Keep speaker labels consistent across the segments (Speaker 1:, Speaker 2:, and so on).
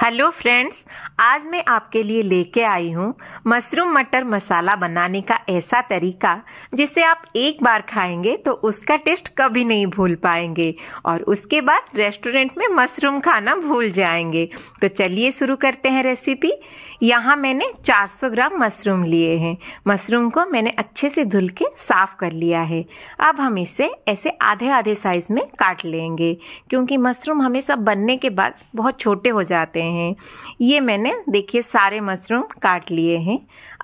Speaker 1: hello friends आज मैं आपके लिए लेके आई हूँ मशरूम मटर मसाला बनाने का ऐसा तरीका जिसे आप एक बार खाएंगे तो उसका टेस्ट कभी नहीं भूल पाएंगे और उसके बाद रेस्टोरेंट में मशरूम खाना भूल जाएंगे तो चलिए शुरू करते हैं रेसिपी यहाँ मैंने 400 ग्राम मशरूम लिए हैं मशरूम को मैंने अच्छे से धुल के साफ कर लिया है अब हम इसे ऐसे आधे आधे साइज में काट लेंगे क्योंकि मशरूम हमें सब बनने के बाद बहुत छोटे हो जाते हैं ये मैंने देखिए सारे मशरूम काट लिए हैं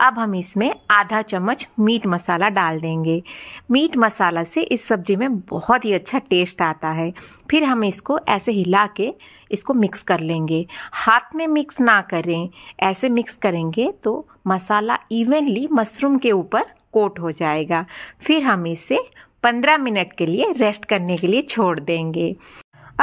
Speaker 1: अब हम इसमें आधा चम्मच मीट मसाला डाल देंगे मीट मसाला से इस सब्जी में बहुत ही अच्छा टेस्ट आता है फिर हम इसको ऐसे हिला के इसको मिक्स कर लेंगे हाथ में मिक्स ना करें ऐसे मिक्स करेंगे तो मसाला इवनली मशरूम के ऊपर कोट हो जाएगा फिर हम इसे 15 मिनट के लिए रेस्ट करने के लिए छोड़ देंगे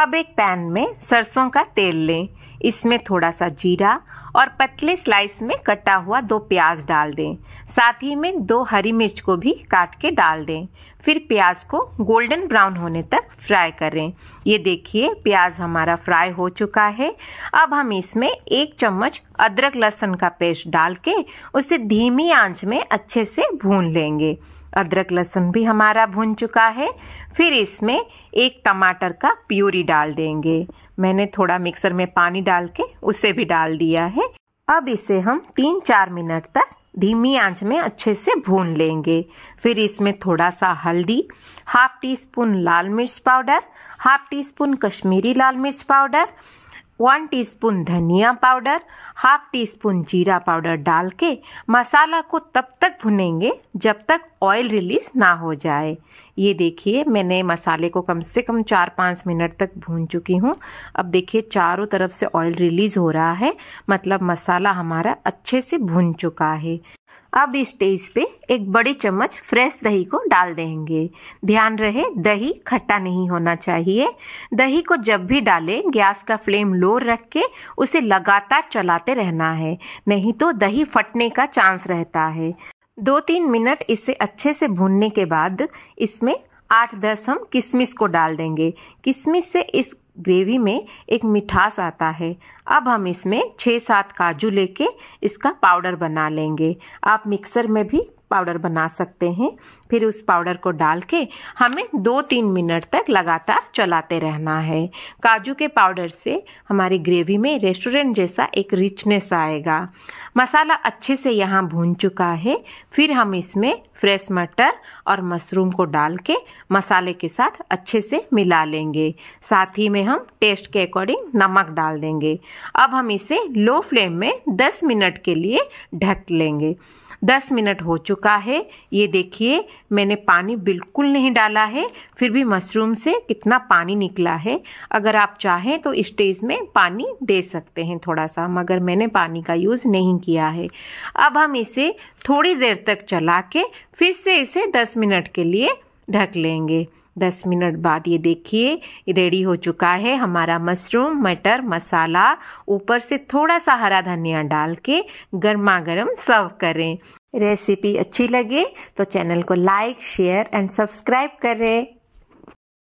Speaker 1: अब एक पैन में सरसों का तेल लें इसमें थोड़ा सा जीरा और पतले स्लाइस में कटा हुआ दो प्याज डाल दें साथ ही में दो हरी मिर्च को भी काट के डाल दें फिर प्याज को गोल्डन ब्राउन होने तक फ्राई करें ये देखिए प्याज हमारा फ्राई हो चुका है अब हम इसमें एक चम्मच अदरक लहसुन का पेस्ट डाल के उसे धीमी आंच में अच्छे से भून लेंगे अदरक लहसुन भी हमारा भून चुका है फिर इसमें एक टमाटर का प्यूरी डाल देंगे मैंने थोड़ा मिक्सर में पानी डाल के उसे भी डाल दिया है अब इसे हम तीन चार मिनट तक धीमी आंच में अच्छे से भून लेंगे फिर इसमें थोड़ा सा हल्दी हाफ टी स्पून लाल मिर्च powder half teaspoon Kashmiri लाल मिर्च पाउडर वन टीस्पून धनिया पाउडर हाफ टी स्पून जीरा पाउडर डाल के मसाला को तब तक भुनेंगे जब तक ऑयल रिलीज ना हो जाए ये देखिए मैंने मसाले को कम से कम चार पाँच मिनट तक भून चुकी हूँ अब देखिए चारों तरफ से ऑयल रिलीज हो रहा है मतलब मसाला हमारा अच्छे से भुन चुका है अब इस स्टेज पे एक बड़ी चम्मच फ्रेश दही को डाल देंगे ध्यान रहे दही खट्टा नहीं होना चाहिए दही को जब भी डालें गैस का फ्लेम लो रख के उसे लगातार चलाते रहना है नहीं तो दही फटने का चांस रहता है दो तीन मिनट इसे अच्छे से भूनने के बाद इसमें आठ दस हम किशमिश को डाल देंगे किशमिश से इस ग्रेवी में एक मिठास आता है अब हम इसमें छः सात काजू लेके इसका पाउडर बना लेंगे आप मिक्सर में भी पाउडर बना सकते हैं फिर उस पाउडर को डाल के हमें दो तीन मिनट तक लगातार चलाते रहना है काजू के पाउडर से हमारी ग्रेवी में रेस्टोरेंट जैसा एक रिचनेस आएगा मसाला अच्छे से यहाँ भून चुका है फिर हम इसमें फ्रेश मटर और मशरूम को डाल के मसाले के साथ अच्छे से मिला लेंगे साथ ही में हम टेस्ट के अकॉर्डिंग नमक डाल देंगे अब हम इसे लो फ्लेम में 10 मिनट के लिए ढक लेंगे दस मिनट हो चुका है ये देखिए मैंने पानी बिल्कुल नहीं डाला है फिर भी मशरूम से कितना पानी निकला है अगर आप चाहें तो स्टेज में पानी दे सकते हैं थोड़ा सा मगर मैंने पानी का यूज़ नहीं किया है अब हम इसे थोड़ी देर तक चला के फिर से इसे दस मिनट के लिए ढक लेंगे दस मिनट बाद ये देखिए रेडी हो चुका है हमारा मशरूम मटर मसाला ऊपर से थोड़ा सा हरा धनिया डाल के गर्मा गर्म सर्व करें रेसिपी अच्छी लगे तो चैनल को लाइक शेयर एंड सब्सक्राइब करें